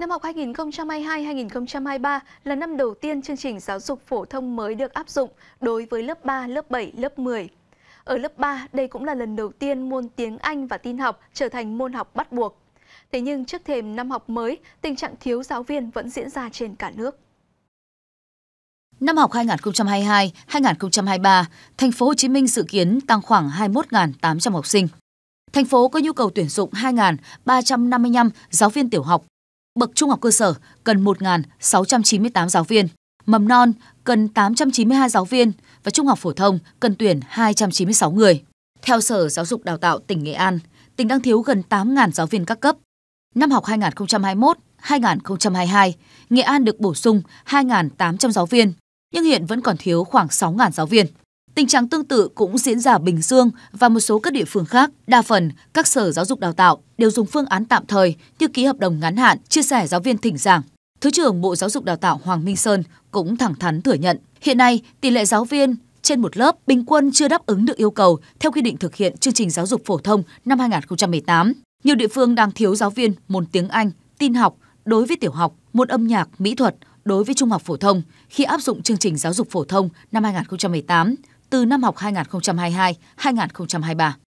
Năm học 2022-2023 là năm đầu tiên chương trình giáo dục phổ thông mới được áp dụng đối với lớp 3, lớp 7, lớp 10. Ở lớp 3, đây cũng là lần đầu tiên môn tiếng Anh và tin học trở thành môn học bắt buộc. Thế nhưng trước thềm năm học mới, tình trạng thiếu giáo viên vẫn diễn ra trên cả nước. Năm học 2022-2023, thành phố Hồ Chí Minh dự kiến tăng khoảng 21.800 học sinh. Thành phố có nhu cầu tuyển dụng 2.355 giáo viên tiểu học, Bậc trung học cơ sở cần 1.698 giáo viên, mầm non cần 892 giáo viên và trung học phổ thông cần tuyển 296 người. Theo Sở Giáo dục Đào tạo tỉnh Nghệ An, tỉnh đang thiếu gần 8.000 giáo viên các cấp. Năm học 2021-2022, Nghệ An được bổ sung 2.800 giáo viên, nhưng hiện vẫn còn thiếu khoảng 6.000 giáo viên. Tình trạng tương tự cũng diễn ra ở Bình Dương và một số các địa phương khác. Đa phần, các sở giáo dục đào tạo đều dùng phương án tạm thời như ký hợp đồng ngắn hạn, chia sẻ giáo viên thỉnh giảng. Thứ trưởng Bộ Giáo dục Đào tạo Hoàng Minh Sơn cũng thẳng thắn thừa nhận, hiện nay tỷ lệ giáo viên trên một lớp bình quân chưa đáp ứng được yêu cầu theo quy định thực hiện chương trình giáo dục phổ thông năm 2018. Nhiều địa phương đang thiếu giáo viên môn tiếng Anh, tin học đối với tiểu học, môn âm nhạc, mỹ thuật đối với trung học phổ thông khi áp dụng chương trình giáo dục phổ thông năm 2018 từ năm học 2022-2023.